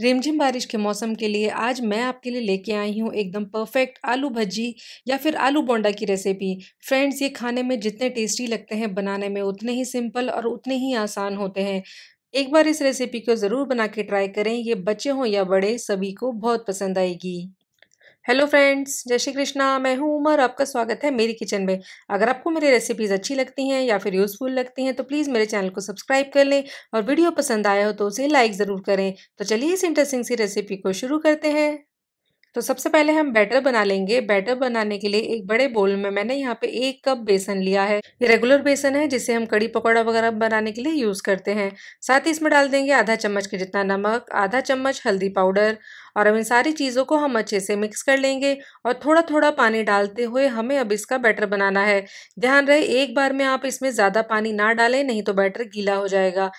रिमझिम बारिश के मौसम के लिए आज मैं आपके लिए लेके आई हूँ एकदम परफेक्ट आलू भज्जी या फिर आलू बोंडा की रेसिपी फ्रेंड्स ये खाने में जितने टेस्टी लगते हैं बनाने में उतने ही सिंपल और उतने ही आसान होते हैं एक बार इस रेसिपी को ज़रूर बना के ट्राई करें ये बच्चे हों या बड़े सभी को बहुत पसंद आएगी हेलो फ्रेंड्स जय श्री कृष्णा मैं हूं उमर आपका स्वागत है मेरी किचन में अगर आपको मेरी रेसिपीज़ अच्छी लगती हैं या फिर यूज़फुल लगती हैं तो प्लीज़ मेरे चैनल को सब्सक्राइब कर लें और वीडियो पसंद आया हो तो उसे लाइक ज़रूर करें तो चलिए इस इंटरेस्टिंग सी रेसिपी को शुरू करते हैं तो सबसे पहले हम बैटर बना लेंगे बैटर बनाने के लिए एक बड़े बोल में मैंने यहाँ पे एक कप बेसन लिया है ये रेगुलर बेसन है जिसे हम कड़ी पकौड़ा वगैरह बनाने के लिए यूज़ करते हैं साथ ही इसमें डाल देंगे आधा चम्मच के जितना नमक आधा चम्मच हल्दी पाउडर और अब इन सारी चीज़ों को हम अच्छे से मिक्स कर लेंगे और थोड़ा थोड़ा पानी डालते हुए हमें अब इसका बैटर बनाना है ध्यान रहे एक बार में आप इसमें ज़्यादा पानी ना डालें नहीं तो बैटर गीला हो जाएगा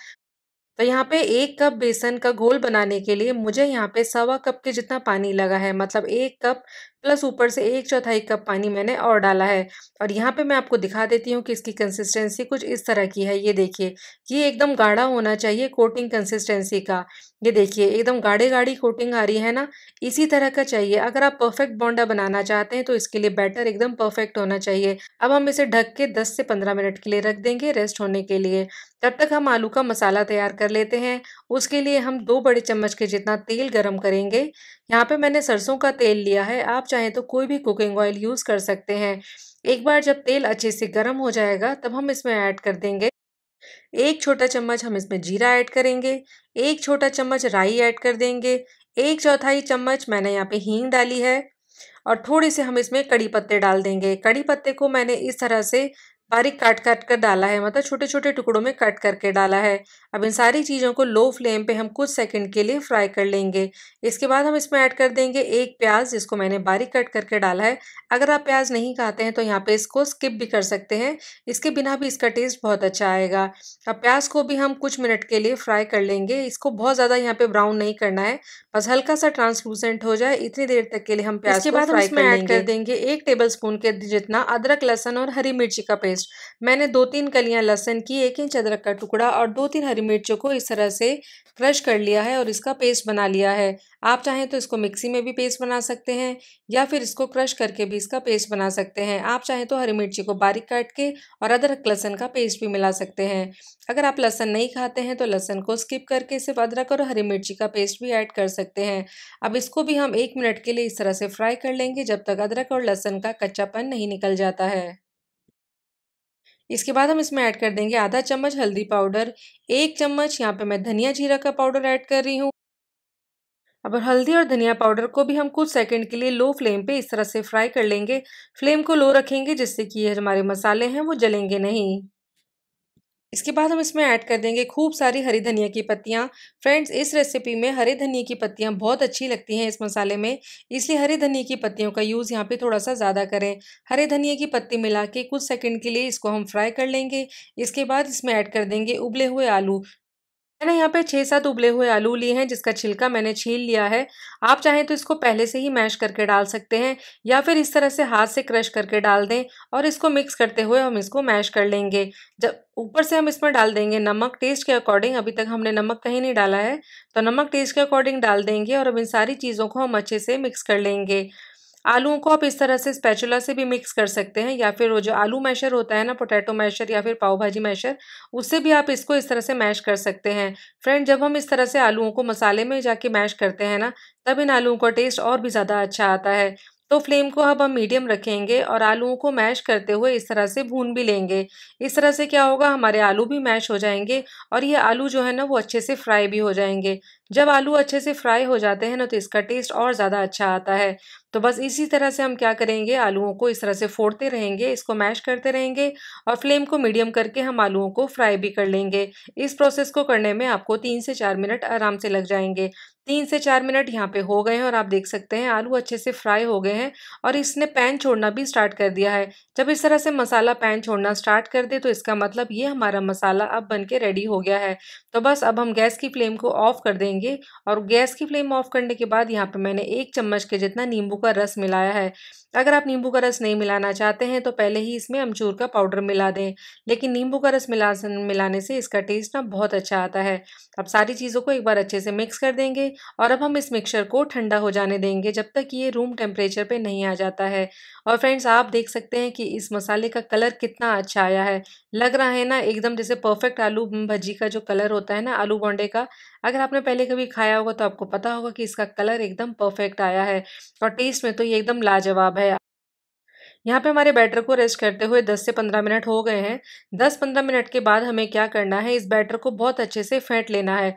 तो यहाँ पे एक कप बेसन का घोल बनाने के लिए मुझे यहाँ पे सवा कप के जितना पानी लगा है मतलब एक कप प्लस ऊपर से एक चौथाई कप पानी मैंने और डाला है और यहाँ पे मैं आपको दिखा देती हूँ कि इसकी कंसिस्टेंसी कुछ इस तरह की है ये देखिए ये एकदम गाढ़ा होना चाहिए कोटिंग कंसिस्टेंसी का ये देखिए एकदम गाढ़े गाढ़ी कोटिंग आ रही है ना इसी तरह का चाहिए अगर आप परफेक्ट बोंडा बनाना चाहते हैं तो इसके लिए बैटर एकदम परफेक्ट होना चाहिए अब हम इसे ढक के दस से पंद्रह मिनट के लिए रख देंगे रेस्ट होने के लिए तब तक हम आलू का मसाला तैयार कर लेते हैं उसके लिए हम दो बड़े चम्मच के जितना तेल गर्म करेंगे यहाँ पे मैंने सरसों का तेल लिया है आप चाहें तो कोई भी कुकिंग ऑयल यूज़ कर सकते हैं एक बार जब तेल अच्छे से गर्म हो जाएगा तब हम इसमें ऐड कर देंगे एक छोटा चम्मच हम इसमें जीरा ऐड करेंगे एक छोटा चम्मच राई ऐड कर देंगे एक चौथाई चम्मच मैंने यहाँ पे हींग डाली है और थोड़े से हम इसमें कड़ी पत्ते डाल देंगे कड़ी पत्ते को मैंने इस तरह से बारीक काट काट कर डाला है मतलब छोटे छोटे टुकड़ों में कट करके डाला है अब इन सारी चीज़ों को लो फ्लेम पे हम कुछ सेकंड के लिए फ्राई कर लेंगे इसके बाद हम इसमें ऐड कर देंगे एक प्याज जिसको मैंने बारीक कट करके डाला है अगर आप प्याज नहीं खाते हैं तो यहाँ पे इसको स्किप भी कर सकते हैं इसके बिना भी इसका टेस्ट बहुत अच्छा आएगा अब प्याज को भी हम कुछ मिनट के लिए फ्राई कर लेंगे इसको बहुत ज़्यादा यहाँ पर ब्राउन नहीं करना है बस हल्का सा ट्रांसलूसेंट हो जाए इतनी देर तक के लिए हम प्याज के बाद हम इसमें ऐड कर देंगे एक टेबल के जितना अदरक लहसन और हरी मिर्ची का पेस्ट पेस्ट मैंने दो तीन कलियां लहसन की एक इंच अदरक का टुकड़ा और दो तीन हरी मिर्चों को इस तरह से क्रश कर लिया है और इसका पेस्ट बना लिया है आप चाहें तो इसको मिक्सी में भी पेस्ट बना सकते हैं या फिर इसको क्रश करके भी इसका पेस्ट बना सकते हैं आप चाहें तो हरी मिर्ची को बारीक काट के और अदरक लहसन का पेस्ट भी मिला सकते हैं अगर आप लहसन नहीं खाते हैं तो लहसन को स्किप करके सिर्फ अदरक और हरी मिर्ची का पेस्ट भी ऐड कर सकते हैं अब इसको भी हम एक मिनट के लिए इस तरह से फ्राई कर लेंगे जब तक अदरक और लहसन का कच्चापन नहीं निकल जाता है इसके बाद हम इसमें ऐड कर देंगे आधा चम्मच हल्दी पाउडर एक चम्मच यहाँ पे मैं धनिया जीरा का पाउडर ऐड कर रही हूँ अब हल्दी और धनिया पाउडर को भी हम कुछ सेकंड के लिए लो फ्लेम पे इस तरह से फ्राई कर लेंगे फ्लेम को लो रखेंगे जिससे कि ये हमारे मसाले हैं वो जलेंगे नहीं इसके बाद हम इसमें ऐड कर देंगे खूब सारी हरी धनिया की पत्तियाँ फ्रेंड्स इस रेसिपी में हरी धनिया की पत्तियाँ बहुत अच्छी लगती हैं इस मसाले में इसलिए हरी धनिया की पत्तियों का यूज़ यहाँ पे थोड़ा सा ज़्यादा करें हरे धनिया की पत्ती मिला के कुछ सेकंड के लिए इसको हम फ्राई कर लेंगे इसके बाद इसमें ऐड कर देंगे उबले हुए आलू मैंने यहाँ पे छः सात उबले हुए आलू लिए हैं जिसका छिलका मैंने छील लिया है आप चाहें तो इसको पहले से ही मैश करके डाल सकते हैं या फिर इस तरह से हाथ से क्रश करके डाल दें और इसको मिक्स करते हुए हम इसको मैश कर लेंगे जब ऊपर से हम इसमें डाल देंगे नमक टेस्ट के अकॉर्डिंग अभी तक हमने नमक कहीं नहीं डाला है तो नमक टेस्ट के अकॉर्डिंग डाल देंगे और अब इन सारी चीज़ों को हम अच्छे से मिक्स कर लेंगे आलूओं को आप इस तरह से स्पैचुला से भी मिक्स कर सकते हैं या फिर वो जो आलू मैशर होता है ना पोटैटो मैशर या फिर पाव भाजी मैशर उससे भी आप इसको इस तरह से मैश कर सकते हैं फ्रेंड जब हम इस तरह से आलूओं को मसाले में जाके मैश करते हैं ना तब इन आलूओं का टेस्ट और भी ज़्यादा अच्छा आता है तो फ्लेम को अब हम मीडियम रखेंगे और आलूओं को मैश करते हुए इस तरह से भून भी लेंगे इस तरह से क्या होगा हमारे आलू भी मैश हो जाएंगे और ये आलू जो है ना वो अच्छे से फ्राई भी हो जाएंगे जब आलू अच्छे से फ्राई हो जाते हैं ना तो इसका टेस्ट और ज़्यादा अच्छा आता है तो बस इसी तरह से हम क्या करेंगे आलूओं को इस तरह से फोड़ते रहेंगे इसको मैश करते रहेंगे और फ्लेम को मीडियम करके हम आलूओं को फ्राई भी कर लेंगे इस प्रोसेस को करने में आपको तीन से चार मिनट आराम से लग जाएंगे तीन से चार मिनट यहाँ पे हो गए हैं और आप देख सकते हैं आलू अच्छे से फ्राई हो गए हैं और इसने पैन छोड़ना भी स्टार्ट कर दिया है जब इस तरह से मसाला पैन छोड़ना स्टार्ट कर दे तो इसका मतलब ये हमारा मसाला अब बन के रेडी हो गया है तो बस अब हम गैस की फ्लेम को ऑफ़ कर देंगे और गैस की फ्लेम ऑफ़ करने के बाद यहाँ पर मैंने एक चम्मच के जितना नींबू का रस मिलाया है अगर आप नींबू का रस नहीं मिलाना चाहते हैं तो पहले ही इसमें अमचूर का पाउडर मिला दें लेकिन नींबू का रस मिला मिलाने से इसका टेस्ट ना बहुत अच्छा आता है अब सारी चीज़ों को एक बार अच्छे से मिक्स कर देंगे और अब हम इस मिक्सर को ठंडा हो जाने देंगे जब तक ये रूम टेम्परेचर पे नहीं आ जाता है और फ्रेंड्स आप देख सकते हैं कि इस मसाले का कलर कितना अच्छा आया है लग रहा है ना एकदम जैसे परफेक्ट आलू भजी का जो कलर होता है ना आलू बॉन्डे का अगर आपने पहले कभी खाया होगा तो आपको पता होगा कि इसका कलर एकदम परफेक्ट आया है और टेस्ट में तो ये एकदम लाजवाब है यहाँ पे हमारे बैटर को रेस्ट करते हुए 10 से 15 मिनट हो गए हैं 10-15 मिनट के बाद हमें क्या करना है इस बैटर को बहुत अच्छे से फेंट लेना है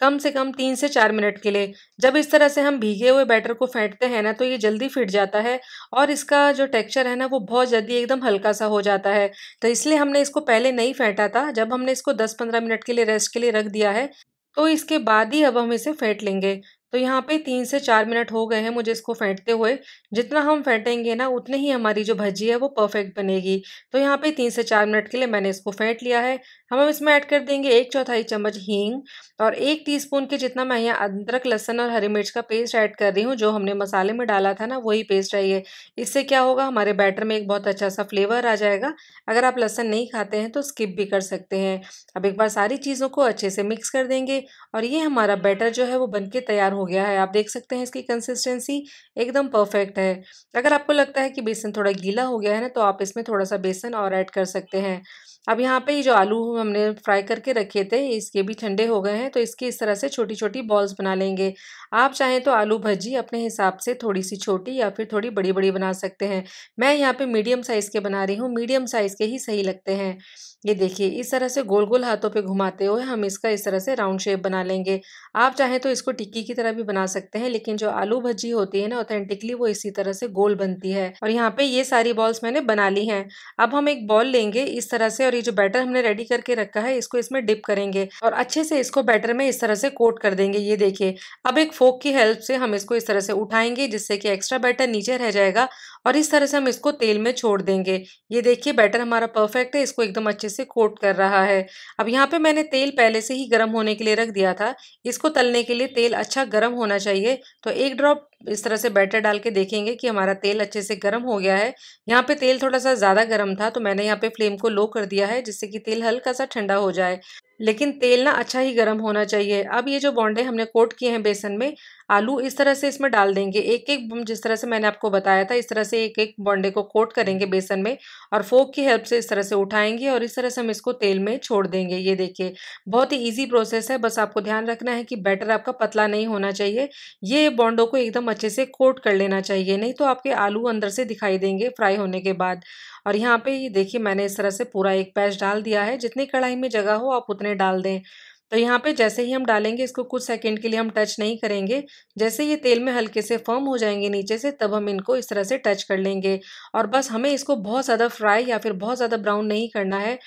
कम से कम तीन से चार मिनट के लिए जब इस तरह से हम भीगे हुए बैटर को फेंटते हैं ना तो ये जल्दी फिट जाता है और इसका जो टेक्सचर है ना वो बहुत जल्दी एकदम हल्का सा हो जाता है तो इसलिए हमने इसको पहले नहीं फेंटा था जब हमने इसको दस पंद्रह मिनट के लिए रेस्ट के लिए रख दिया है तो इसके बाद ही अब हम इसे फेंट लेंगे तो यहाँ पे तीन से चार मिनट हो गए हैं मुझे इसको फेंटते हुए जितना हम फेंटेंगे ना उतने ही हमारी जो भज्जी है वो परफेक्ट बनेगी तो यहाँ पे तीन से चार मिनट के लिए मैंने इसको फेंट लिया है हम अब इसमें ऐड कर देंगे एक चौथाई चम्मच हींग और एक टीस्पून के जितना मैं यहाँ अदरक लहसन और हरी मिर्च का पेस्ट ऐड कर रही हूँ जो हमने मसाले में डाला था ना वही पेस्ट है ये इससे क्या होगा हमारे बैटर में एक बहुत अच्छा सा फ्लेवर आ जाएगा अगर आप लहसन नहीं खाते हैं तो स्किप भी कर सकते हैं अब एक बार सारी चीज़ों को अच्छे से मिक्स कर देंगे और ये हमारा बैटर जो है वो बन के तैयार हो गया है आप देख सकते हैं इसकी कंसिस्टेंसी एकदम परफेक्ट है अगर आपको लगता है कि बेसन थोड़ा गीला हो गया है ना तो आप इसमें थोड़ा सा बेसन और ऐड कर सकते हैं अब यहाँ पे ये जो आलू हमने फ्राई करके रखे थे इसके भी ठंडे हो गए हैं तो इसकी इस तरह से छोटी छोटी बॉल्स बना लेंगे आप चाहें तो आलू भजी अपने हिसाब से थोड़ी सी छोटी या फिर थोड़ी बड़ी बड़ी बना सकते हैं मैं यहाँ पे मीडियम साइज़ के बना रही हूँ मीडियम साइज़ के ही सही लगते हैं ये देखिए इस तरह से गोल गोल हाथों पे घुमाते हुए हम इसका इस तरह से राउंड शेप बना लेंगे आप चाहें तो इसको टिक्की की तरह भी बना सकते हैं लेकिन जो आलू भज्जी होती है ना ऑथेंटिकली वो इसी तरह से गोल बनती है और यहाँ पे ये सारी बॉल्स मैंने बना ली हैं अब हम एक बॉल लेंगे इस तरह से और ये जो बैटर हमने रेडी करके रखा है इसको इसमें डिप करेंगे और अच्छे से इसको बैटर में इस तरह से कोट कर देंगे ये देखिए अब एक फोक की हेल्प से हम इसको इस तरह से उठाएंगे जिससे कि एक्स्ट्रा बैटर नीचे रह जाएगा और इस तरह से हम इसको तेल में छोड़ देंगे ये देखिए बैटर हमारा परफेक्ट है इसको एकदम अच्छे अच्छे से कोट कर रहा है अब यहाँ पे मैंने तेल पहले से ही गर्म होने के लिए रख दिया था इसको तलने के लिए तेल अच्छा गर्म होना चाहिए तो एक ड्रॉप इस तरह से बैटर डाल के देखेंगे कि हमारा तेल अच्छे से गर्म हो गया है यहाँ पे तेल थोड़ा सा ज़्यादा गर्म था तो मैंने यहाँ पे फ्लेम को लो कर दिया है जिससे कि तेल हल्का सा ठंडा हो जाए लेकिन तेल ना अच्छा ही गर्म होना चाहिए अब ये जो बॉन्डे हमने कोट किए हैं बेसन में आलू इस तरह से इसमें डाल देंगे एक एक जिस तरह से मैंने आपको बताया था इस तरह से एक एक बॉन्डे को कोट करेंगे बेसन में और फोक की हेल्प से इस तरह से उठाएंगे और इस तरह से हम इसको तेल में छोड़ देंगे ये देखिए बहुत ही ईजी प्रोसेस है बस आपको ध्यान रखना है कि बैटर आपका पतला नहीं होना चाहिए ये बॉन्डों को एकदम एकदम अच्छे से कोट कर लेना चाहिए नहीं तो आपके आलू अंदर से दिखाई देंगे फ्राई होने के बाद और यहाँ पे देखिए मैंने इस तरह से पूरा एक पैच डाल दिया है जितनी कढ़ाई में जगह हो आप उतने डाल दें तो यहाँ पे जैसे ही हम डालेंगे इसको कुछ सेकंड के लिए हम टच नहीं करेंगे जैसे ये तेल में हल्के से फर्म हो जाएंगे नीचे से तब हम इनको इस तरह से टच कर लेंगे और बस हमें इसको बहुत ज़्यादा फ्राई या फिर बहुत ज़्यादा ब्राउन नहीं करना है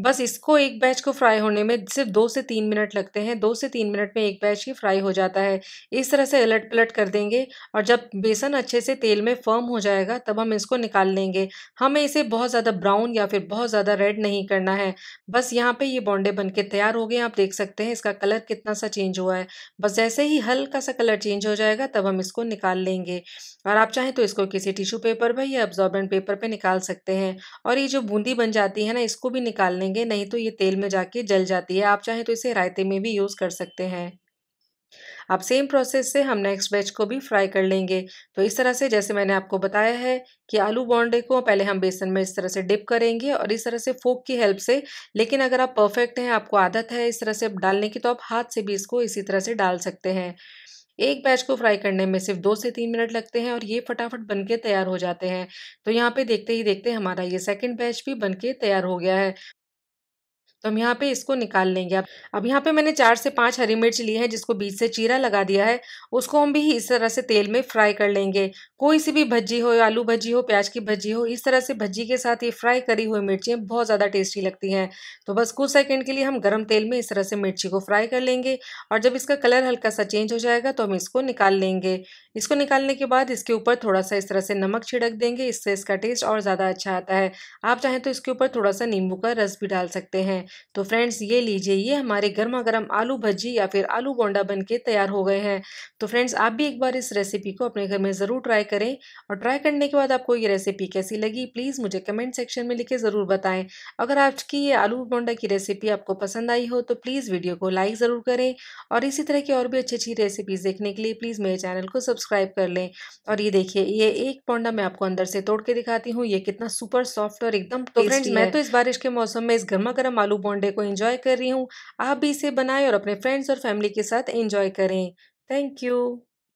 बस इसको एक बैच को फ्राई होने में सिर्फ दो से तीन मिनट लगते हैं दो से तीन मिनट में एक बैच ही फ्राई हो जाता है इस तरह से अलट पलट कर देंगे और जब बेसन अच्छे से तेल में फर्म हो जाएगा तब हम इसको निकाल लेंगे हमें इसे बहुत ज़्यादा ब्राउन या फिर बहुत ज़्यादा रेड नहीं करना है बस यहाँ पर ये बॉन्डे बन के तैयार हो गए आप देख सकते सकते हैं इसका कलर कितना सा चेंज हुआ है बस जैसे ही हल्का सा कलर चेंज हो जाएगा तब हम इसको निकाल लेंगे और आप चाहें तो इसको किसी टिश्यू पेपर पर या अब्जॉर्बेंट पेपर पर पे निकाल सकते हैं और ये जो बूंदी बन जाती है ना इसको भी निकाल लेंगे नहीं तो ये तेल में जाके जल जाती है आप चाहें तो इसे रायते में भी यूज़ कर सकते हैं अब सेम प्रोसेस से हम नेक्स्ट बैच को भी फ्राई कर लेंगे तो इस तरह से जैसे मैंने आपको बताया है कि आलू बॉन्डे को पहले हम बेसन में इस तरह से डिप करेंगे और इस तरह से फोक की हेल्प से लेकिन अगर आप परफेक्ट हैं आपको आदत है इस तरह से डालने की तो आप हाथ से भी इसको इसी तरह से डाल सकते हैं एक बैच को फ्राई करने में सिर्फ दो से तीन मिनट लगते हैं और ये फटाफट बन के तैयार हो जाते हैं तो यहाँ पे देखते ही देखते हमारा ये सेकंड बैच भी बन के तैयार हो गया है तो हम यहाँ पे इसको निकाल लेंगे अब यहाँ पे मैंने चार से पांच हरी मिर्च ली है जिसको बीच से चीरा लगा दिया है उसको हम भी इस तरह से तेल में फ्राई कर लेंगे कोई सी भी भज्जी हो आलू भज्जी हो प्याज की भज्जी हो इस तरह से भज्जी के साथ ये फ्राई करी हुई मिर्चें बहुत ज़्यादा टेस्टी लगती हैं तो बस कुछ सेकंड के लिए हम गर्म तेल में इस तरह से मिर्ची को फ्राई कर लेंगे और जब इसका कलर हल्का सा चेंज हो जाएगा तो हम इसको निकाल लेंगे इसको निकालने के बाद इसके ऊपर थोड़ा सा इस तरह से नमक छिड़क देंगे इससे इसका टेस्ट और ज़्यादा अच्छा आता है आप चाहें तो इसके ऊपर थोड़ा सा नींबू का रस भी डाल सकते हैं तो फ्रेंड्स ये लीजिए ये हमारे गर्मा गर्म आलू भज्जी या फिर आलू गोंडा बन तैयार हो गए हैं तो फ्रेंड्स आप भी एक बार इस रेसिपी को अपने घर में ज़रूर ट्राई करें और ट्राई करने के बाद आपको ये रेसिपी कैसी लगी प्लीज़ मुझे कमेंट सेक्शन में लिखे ज़रूर बताएं अगर आपकी ये आलू बोंडा की रेसिपी आपको पसंद आई हो तो प्लीज़ वीडियो को लाइक ज़रूर करें और इसी तरह की और भी अच्छी अच्छी रेसिपीज़ देखने के लिए प्लीज़ मेरे चैनल को सब्सक्राइब कर लें और ये देखिए ये एक पौंडा मैं आपको अंदर से तोड़ के दिखाती हूँ ये कितना सुपर सॉफ्ट और एकदम तो फ्रेंड्स मैं तो इस बारिश के मौसम में इस गर्मा गर्म आलू बोंडे को इंजॉय कर रही हूँ आप भी इसे बनाएं और अपने फ्रेंड्स और फैमिली के साथ इन्जॉय करें थैंक यू